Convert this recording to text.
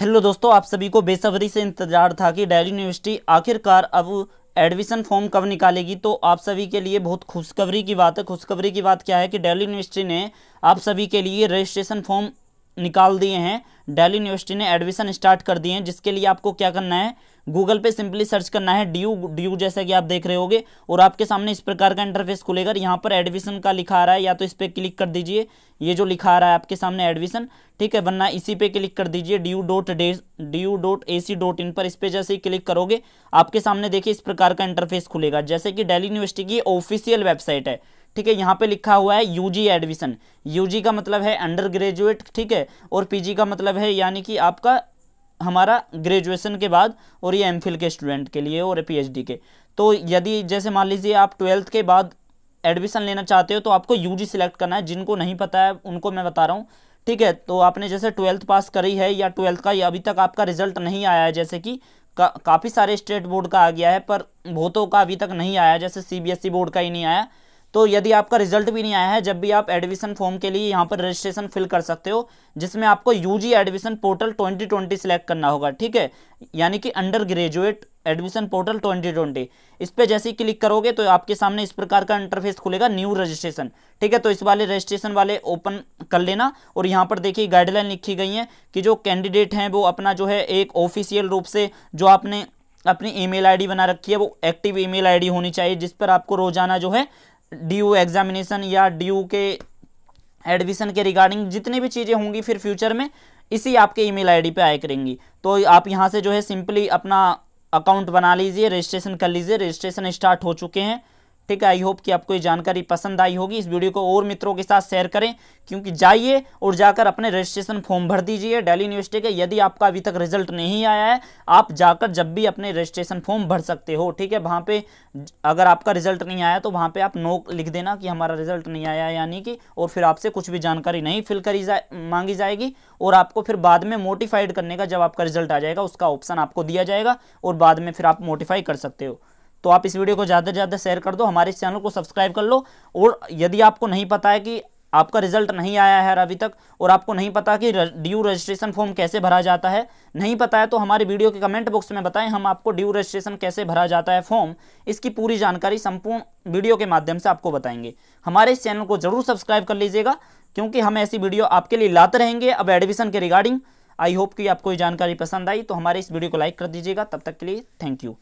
hello दोस्तों आप सभी को बेसब्री से इंतजार था कि डेली यूनिवर्सिटी आखिरकार अब एडमिशन फॉर्म कब निकालेगी तो आप सभी के लिए बहुत खुशखबरी की बात है खुशखबरी की बात क्या है कि डेली यूनिवर्सिटी ने आप सभी के लिए रजिस्ट्रेशन फॉर्म निकाल दिए हैं डेली यूनिवर्सिटी ने एडमिशन स्टार्ट कर दिए हैं जिसके लिए आपको क्या करना है गूगल पे सिंपली सर्च करना है डी यू डी यू जैसा कि आप देख रहे होगे और आपके सामने इस प्रकार का इंटरफेस खुलेगा यहाँ पर एडमिशन का लिखा आ रहा है या तो इस पर क्लिक कर दीजिए ये जो लिखा आ रहा है आपके सामने एडमिशन ठीक है वरना इसी पे क्लिक कर दीजिए D U dot D U dot A C dot in पर इस पर जैसे ही क्लिक करोगे आपके सामने देखिए इस प्रकार का इंटरफेस खुलेगा जैसे कि डेली यूनिवर्सिटी की ऑफिशियल वेबसाइट है ठीक है यहाँ पे लिखा हुआ है यूजी एडमिशन यूजी का मतलब है अंडर ग्रेजुएट ठीक है और पीजी का मतलब है यानी कि आपका हमारा ग्रेजुएशन के बाद और ये एमफिल के स्टूडेंट के लिए और पीएचडी के तो यदि जैसे मान लीजिए आप ट्वेल्थ के बाद एडमिशन लेना चाहते हो तो आपको यू सिलेक्ट करना है जिनको नहीं पता है उनको मैं बता रहा हूँ ठीक है तो आपने जैसे ट्वेल्थ पास करी है या ट्वेल्थ का या अभी तक आपका रिजल्ट नहीं आया है जैसे कि का, काफ़ी सारे स्टेट बोर्ड का आ गया है पर बहुतों का अभी तक नहीं आया जैसे सीबीएसई बोर्ड e का ही नहीं आया तो यदि आपका रिजल्ट भी नहीं आया है जब भी आप एडमिशन फॉर्म के लिए यहाँ पर रजिस्ट्रेशन फिल कर सकते हो जिसमें आपको यूजी एडमिशन पोर्टल 2020 सिलेक्ट करना होगा ठीक है यानी कि अंडर ग्रेजुएट एडमिशन पोर्टल 2020 इस पर जैसे ही क्लिक करोगे तो आपके सामने इस प्रकार का इंटरफेस खुलेगा न्यू रजिस्ट्रेशन ठीक है तो इस वाले रजिस्ट्रेशन वाले ओपन कर लेना और यहाँ पर देखिए गाइडलाइन लिखी गई है कि जो कैंडिडेट हैं वो अपना जो है एक ऑफिशियल रूप से जो आपने अपनी ईमेल आईडी बना रखी है वो एक्टिव ईमेल आईडी होनी चाहिए जिस पर आपको रोजाना जो है डी एग्जामिनेशन या डी के एडमिशन के रिगार्डिंग जितनी भी चीज़ें होंगी फिर फ्यूचर में इसी आपके ईमेल आईडी पे आए करेंगी तो आप यहाँ से जो है सिंपली अपना अकाउंट बना लीजिए रजिस्ट्रेशन कर लीजिए रजिस्ट्रेशन स्टार्ट हो चुके हैं ठीक है आई होप कि आपको ये जानकारी पसंद आई होगी इस वीडियो को और मित्रों के साथ शेयर करें क्योंकि जाइए और जाकर अपने रजिस्ट्रेशन फॉर्म भर दीजिए डेली यूनिवर्सिटी के यदि आपका अभी तक रिजल्ट नहीं आया है आप जाकर जब भी अपने रजिस्ट्रेशन फॉर्म भर सकते हो ठीक है वहाँ पे अगर आपका रिजल्ट नहीं आया तो वहाँ पे आप नो लिख देना कि हमारा रिजल्ट नहीं आया यानी कि और फिर आपसे कुछ भी जानकारी नहीं फिल करी जाए मांगी जाएगी और आपको फिर बाद में मोटिफाइड करने का जब आपका रिजल्ट आ जाएगा उसका ऑप्शन आपको दिया जाएगा और बाद में फिर आप मोटिफाई कर सकते हो तो आप इस वीडियो को ज़्यादा से ज़्यादा शेयर कर दो हमारे इस चैनल को सब्सक्राइब कर लो और यदि आपको नहीं पता है कि आपका रिजल्ट नहीं आया है अभी तक और आपको नहीं पता कि ड्यू रजिस्ट्रेशन फॉर्म कैसे भरा जाता है नहीं पता है तो हमारे वीडियो के कमेंट बॉक्स में बताएं हम आपको ड्यू रजिस्ट्रेशन कैसे भरा जाता है फॉर्म इसकी पूरी जानकारी संपूर्ण वीडियो के माध्यम से आपको बताएंगे हमारे इस चैनल को जरूर सब्सक्राइब कर लीजिएगा क्योंकि हम ऐसी वीडियो आपके लिए लाते रहेंगे अब एडमिशन के रिगार्डिंग आई होप कि आपको ये जानकारी पसंद आई तो हमारे इस वीडियो को लाइक कर दीजिएगा तब तक के लिए थैंक यू